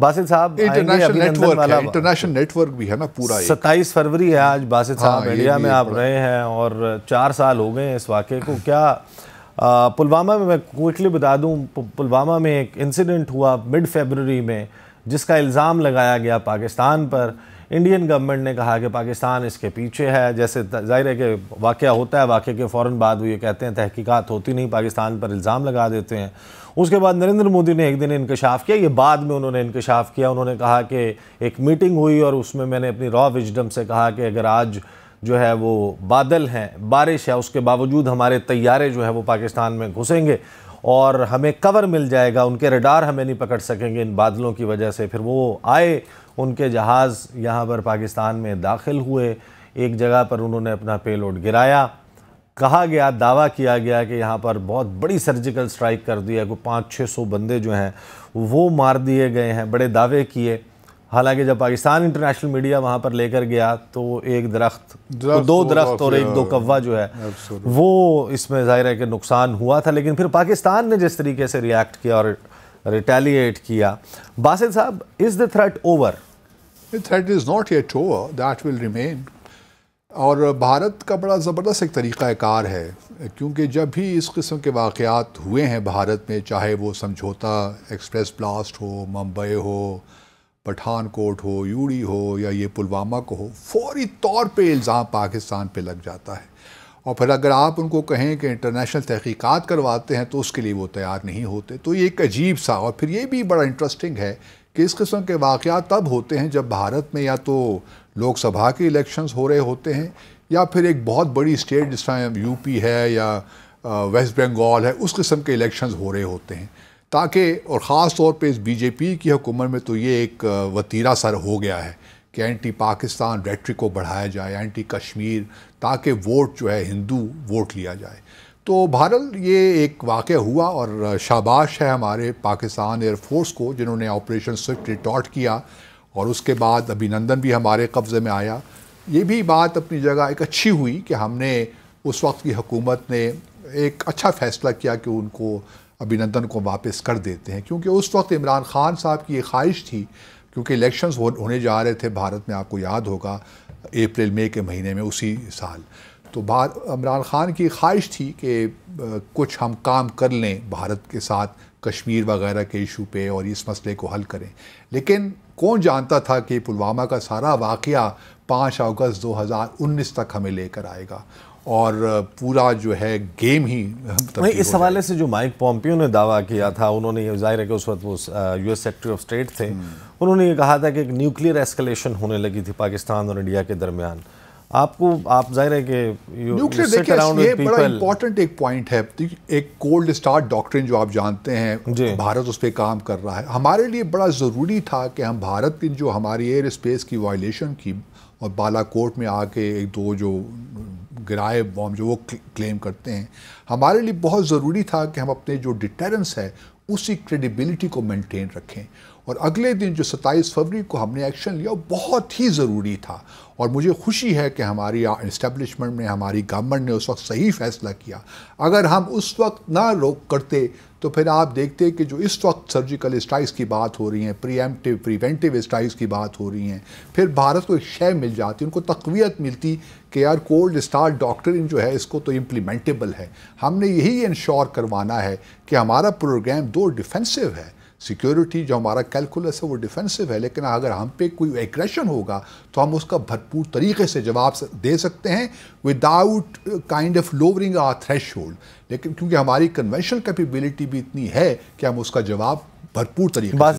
बासित साहब international network है international network भी है ना पूरा सत्ताईस फरवरी है आज बासित हाँ, साहब इंडिया में आप रहे हैं और चार साल हो गए इस वाक्य को क्या पुलवामा में मैं क्विकली बता दूं पुलवामा में एक इंसिडेंट हुआ मिड फेबररी में जिसका इल्ज़ाम लगाया गया पाकिस्तान पर इंडियन गवर्नमेंट ने कहा कि पाकिस्तान इसके पीछे है जैसे जाहिर है कि वाक़ होता है वाक़े के फ़ौर बाद वो ये कहते हैं तहकीकात होती नहीं पाकिस्तान पर इल्ज़ाम लगा देते हैं उसके बाद नरेंद्र मोदी ने एक दिन इंकशाफ किया ये बाद में उन्होंने इंकशाफ किया उन्होंने कहा कि एक मीटिंग हुई और उसमें मैंने अपनी रॉ विजडम से कहा कि अगर आज जो है वो बादल हैं बारिश है उसके बावजूद हमारे तैयारे जो है वो पाकिस्तान में घुसेंगे और हमें कवर मिल जाएगा उनके रडार हमें नहीं पकड़ सकेंगे इन बादलों की वजह से फिर वो आए उनके जहाज़ यहाँ पर पाकिस्तान में दाखिल हुए एक जगह पर उन्होंने अपना पेलोड गिराया कहा गया दावा किया गया कि यहाँ पर बहुत बड़ी सर्जिकल स्ट्राइक कर दी है कोई पाँच छः सौ बंदे जो हैं वो मार दिए गए हैं बड़े दावे किए हालांकि जब पाकिस्तान इंटरनेशनल मीडिया वहाँ पर लेकर गया तो एक दरख्त तो दो दरख्त और एक दो कव्वा जो है वो इसमें जाहिर है कि नुकसान हुआ था लेकिन फिर पाकिस्तान ने जिस तरीके से रिएक्ट किया और रिटेलिएट किया बासिल साहब is the threat over threat is not yet over that will remain और भारत का बड़ा ज़बरदस्त एक तरीक़ाकार है क्योंकि जब भी इस किस्म के वाक़ात हुए हैं भारत में चाहे वो समझौता एक्सप्रेस ब्लास्ट हो मुंबई हो पठानकोट हो यूड़ी हो या ये पुलवामा को हो फौरी तौर पे इल्ज़ाम पाकिस्तान पे लग जाता है और फिर अगर आप उनको कहें कि इंटरनेशनल तहकीकात करवाते हैं तो उसके लिए वो तैयार नहीं होते तो ये एक अजीब सा और फिर ये भी बड़ा इंटरेस्टिंग है कि इस किस्म के वाक़ तब होते हैं जब भारत में या तो लोकसभा के इलेक्शंस हो रहे होते हैं या फिर एक बहुत बड़ी स्टेट जिस यूपी है या वेस्ट बंगाल है उस किस्म के इलेक्शंस हो रहे होते हैं ताकि और ख़ास तौर पे इस बीजेपी की हुकूमत में तो ये एक वतीरा सर हो गया है कि एंटी पाकिस्तान रेट्रिक को बढ़ाया जाए एंटी कश्मीर ताकि वोट जो है हिंदू वोट लिया जाए तो भारत ये एक वाक़ हुआ और शाबाश है हमारे पाकिस्तान एयरफोर्स को जिन्होंने ऑपरेशन स्विफ्ट रिटॉर्ट किया और उसके बाद अभिनंदन भी हमारे कब्ज़े में आया ये भी बात अपनी जगह एक अच्छी हुई कि हमने उस वक्त की हुकूमत ने एक अच्छा फ़ैसला किया कि उनको अभिनंदन को वापस कर देते हैं क्योंकि उस वक्त इमरान खान साहब की ये ख्वाहिश थी क्योंकि इलेक्शंस होने जा रहे थे भारत में आपको याद होगा अप्रैल मई के महीने में उसी साल तो इमरान खान की ख्वाहिश थी कि कुछ हम काम कर लें भारत के साथ कश्मीर वगैरह के इशू पे और इस मसले को हल करें लेकिन कौन जानता था कि पुलवामा का सारा वाक़ पाँच अगस्त 2019 तक हमें लेकर आएगा और पूरा जो है गेम ही नहीं इस हवाले से जो माइक पॉम्पियो ने दावा किया था उन्होंने ये जाहिर है कि उस वक्त वो यूएस सेक्रेटरी ऑफ स्टेट थे हम्म। उन्होंने ये कहा था कि एक न्यूक्लियर एस्केलेशन होने लगी थी पाकिस्तान और इंडिया के दरमियान आपको आप जाहिर है कि न्यूक्लियर देखिए ये बड़ा इंपॉर्टेंट एक पॉइंट है एक कोल्ड स्टार्ट डॉक्ट्रिन जो आप जानते हैं भारत उस पर काम कर रहा है हमारे लिए बड़ा ज़रूरी था कि हम भारत की जो हमारी एयर स्पेस की वायलेशन की और बालाकोट में आके एक दो जो गायब बॉम्ब जो वो क्लेम करते हैं हमारे लिए बहुत ज़रूरी था कि हम अपने जो डिटेरेंस है उसी क्रेडिबिलिटी को मेंटेन रखें और अगले दिन जो 27 फरवरी को हमने एक्शन लिया वो बहुत ही ज़रूरी था और मुझे खुशी है कि हमारी इस्टेब्लिशमेंट ने हमारी गवर्नमेंट ने उस वक्त सही फैसला किया अगर हम उस वक्त ना रोक करते तो फिर आप देखते कि जो इस वक्त सर्जिकल स्ट्राइक्स की बात हो रही हैं प्रीएम्प्टिव प्रिवेंटिव स्ट्राइक्स की बात हो रही हैं फिर भारत को एक शय मिल जाती उनको तकवीत मिलती कि यार कोल्ड स्टार डॉक्टरिन जो है इसको तो इम्प्लीमेंटेबल है हमने यही इंश्योर करवाना है कि हमारा प्रोग्राम दो डिफेंसिव है सिक्योरिटी जो हमारा कैलकुलस है वो डिफेंसिव है लेकिन अगर हम पे कोई एग्रेशन होगा तो हम उसका भरपूर तरीके से जवाब दे सकते हैं without kind of lowering our threshold लेकिन क्योंकि हमारी कन्वेंशनल कैपेबिलिटी भी इतनी है कि हम उसका जवाब भरपूर तरीके